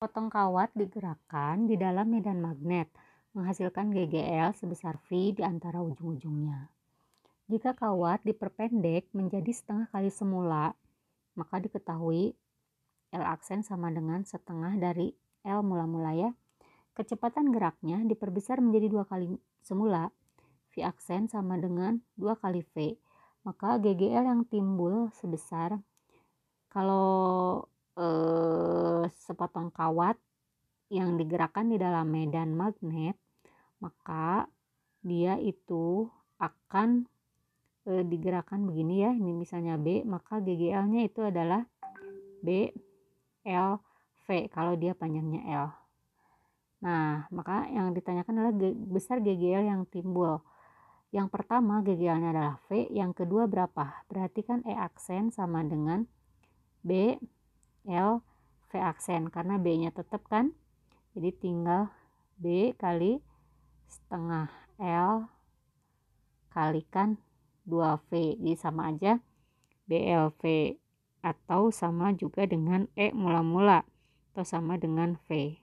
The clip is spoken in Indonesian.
Potong kawat digerakkan di dalam medan magnet, menghasilkan GGL sebesar V di antara ujung-ujungnya. Jika kawat diperpendek menjadi setengah kali semula, maka diketahui L aksen sama dengan setengah dari L mula-mula ya. Kecepatan geraknya diperbesar menjadi dua kali semula. V aksen sama dengan dua kali V. Maka GGL yang timbul sebesar kalau eh, Potong kawat yang digerakkan di dalam medan magnet, maka dia itu akan e, digerakkan begini ya. Ini misalnya B, maka GGL-nya itu adalah B L V kalau dia panjangnya L. Nah, maka yang ditanyakan adalah besar GGL yang timbul. Yang pertama GGL-nya adalah V, yang kedua berapa? Perhatikan E aksen sama dengan B L aksen karena B-nya tetap kan. Jadi tinggal B kali setengah L kalikan 2V. Jadi sama aja BLV atau sama juga dengan E mula-mula atau sama dengan V.